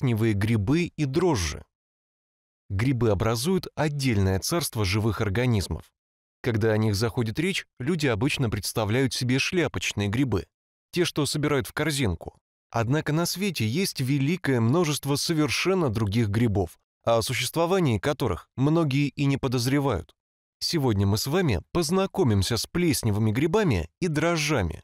плесневые грибы и дрожжи. Грибы образуют отдельное царство живых организмов. Когда о них заходит речь, люди обычно представляют себе шляпочные грибы, те, что собирают в корзинку. Однако на свете есть великое множество совершенно других грибов, о существовании которых многие и не подозревают. Сегодня мы с вами познакомимся с плесневыми грибами и дрожжами,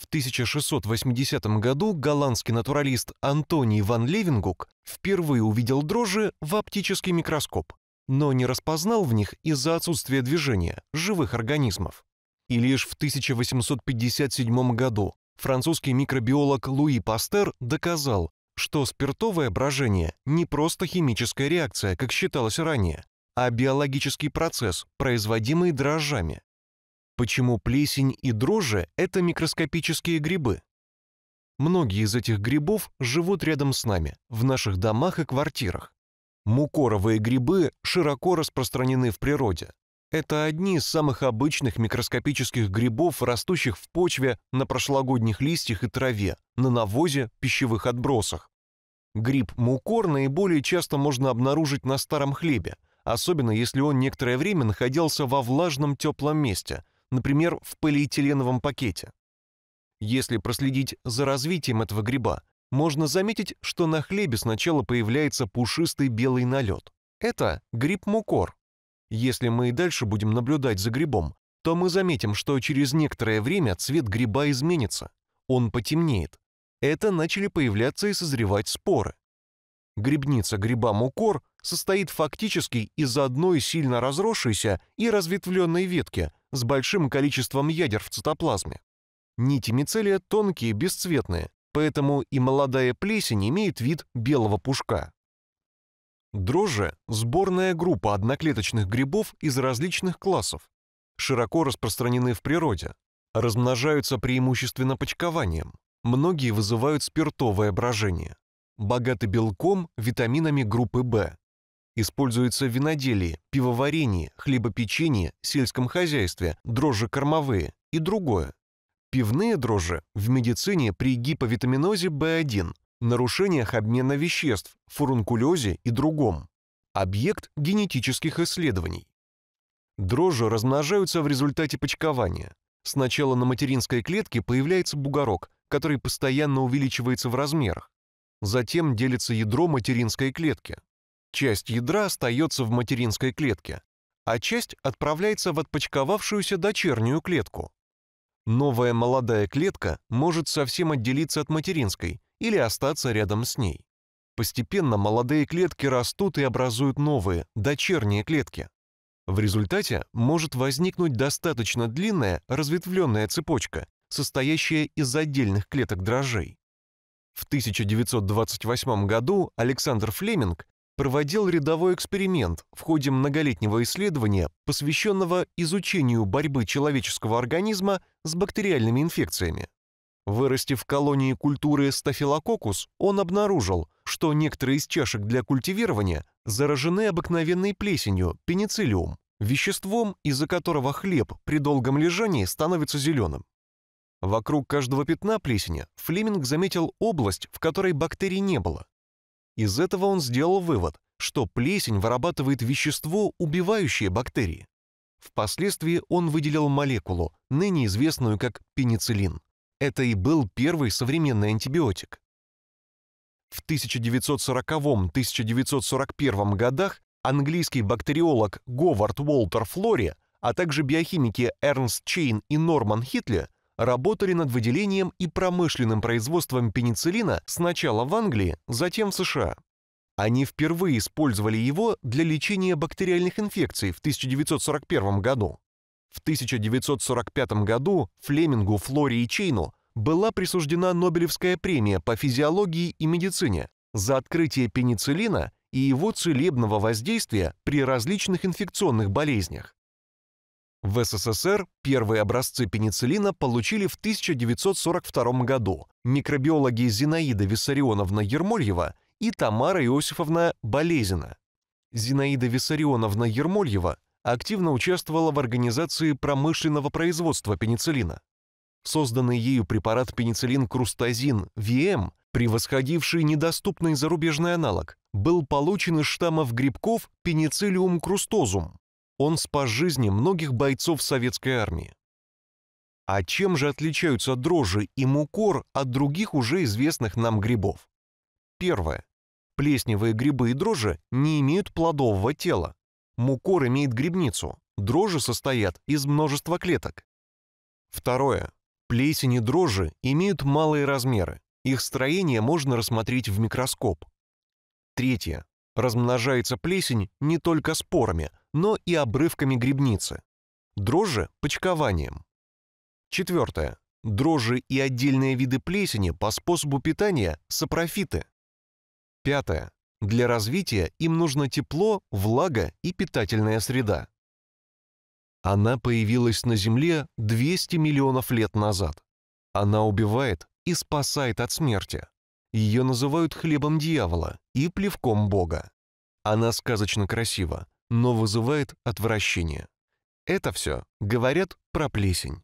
в 1680 году голландский натуралист Антоний ван Левенгук впервые увидел дрожжи в оптический микроскоп, но не распознал в них из-за отсутствия движения живых организмов. И лишь в 1857 году французский микробиолог Луи Пастер доказал, что спиртовое брожение не просто химическая реакция, как считалось ранее, а биологический процесс, производимый дрожжами. Почему плесень и дрожжи – это микроскопические грибы? Многие из этих грибов живут рядом с нами, в наших домах и квартирах. Мукоровые грибы широко распространены в природе. Это одни из самых обычных микроскопических грибов, растущих в почве, на прошлогодних листьях и траве, на навозе, пищевых отбросах. Гриб мукор наиболее часто можно обнаружить на старом хлебе, особенно если он некоторое время находился во влажном теплом месте – например, в полиэтиленовом пакете. Если проследить за развитием этого гриба, можно заметить, что на хлебе сначала появляется пушистый белый налет. Это гриб-мукор. Если мы и дальше будем наблюдать за грибом, то мы заметим, что через некоторое время цвет гриба изменится. Он потемнеет. Это начали появляться и созревать споры. Грибница гриба мукор состоит фактически из одной сильно разросшейся и разветвленной ветки, с большим количеством ядер в цитоплазме. Нити мицелия тонкие, бесцветные, поэтому и молодая плесень имеет вид белого пушка. Дрожжи – сборная группа одноклеточных грибов из различных классов, широко распространены в природе, размножаются преимущественно почкованием, многие вызывают спиртовое брожение, богаты белком, витаминами группы В, Используется в виноделии, пивоварении, хлебопечении, сельском хозяйстве, дрожжи кормовые и другое. Пивные дрожжи в медицине при гиповитаминозе B1, нарушениях обмена веществ, фурункулезе и другом. Объект генетических исследований. Дрожжи размножаются в результате почкования. Сначала на материнской клетке появляется бугорок, который постоянно увеличивается в размерах. Затем делится ядро материнской клетки. Часть ядра остается в материнской клетке, а часть отправляется в отпочковавшуюся дочернюю клетку. Новая молодая клетка может совсем отделиться от материнской или остаться рядом с ней. Постепенно молодые клетки растут и образуют новые, дочерние клетки. В результате может возникнуть достаточно длинная разветвленная цепочка, состоящая из отдельных клеток дрожжей. В 1928 году Александр Флеминг проводил рядовой эксперимент в ходе многолетнего исследования, посвященного изучению борьбы человеческого организма с бактериальными инфекциями. Вырастив колонии культуры стафилококус, он обнаружил, что некоторые из чашек для культивирования заражены обыкновенной плесенью, пенициллиум, веществом, из-за которого хлеб при долгом лежании становится зеленым. Вокруг каждого пятна плесени Флеминг заметил область, в которой бактерий не было, из этого он сделал вывод, что плесень вырабатывает вещество, убивающее бактерии. Впоследствии он выделил молекулу, ныне известную как пенициллин. Это и был первый современный антибиотик. В 1940-1941 годах английский бактериолог Говард Уолтер Флори, а также биохимики Эрнст Чейн и Норман Хитли работали над выделением и промышленным производством пенициллина сначала в Англии, затем в США. Они впервые использовали его для лечения бактериальных инфекций в 1941 году. В 1945 году Флемингу, Флори и Чейну была присуждена Нобелевская премия по физиологии и медицине за открытие пенициллина и его целебного воздействия при различных инфекционных болезнях. В СССР первые образцы пенициллина получили в 1942 году микробиологи Зинаида Виссарионовна Ермольева и Тамара Иосифовна Болезина. Зинаида Виссарионовна Ермольева активно участвовала в организации промышленного производства пенициллина. Созданный ею препарат пенициллин крустазин ВМ, превосходивший недоступный зарубежный аналог, был получен из штаммов грибков пенициллиум крустозум он спас жизни многих бойцов советской армии. А чем же отличаются дрожжи и мукор от других уже известных нам грибов? Первое. Плесневые грибы и дрожжи не имеют плодового тела. Мукор имеет грибницу, дрожжи состоят из множества клеток. Второе. Плесень и дрожжи имеют малые размеры. Их строение можно рассмотреть в микроскоп. Третье. Размножается плесень не только спорами, но и обрывками грибницы. Дрожжи – почкованием. Четвертое. Дрожжи и отдельные виды плесени по способу питания – сапрофиты. Пятое. Для развития им нужно тепло, влага и питательная среда. Она появилась на Земле 200 миллионов лет назад. Она убивает и спасает от смерти. Ее называют хлебом дьявола и плевком бога. Она сказочно красива, но вызывает отвращение. Это все говорят про плесень.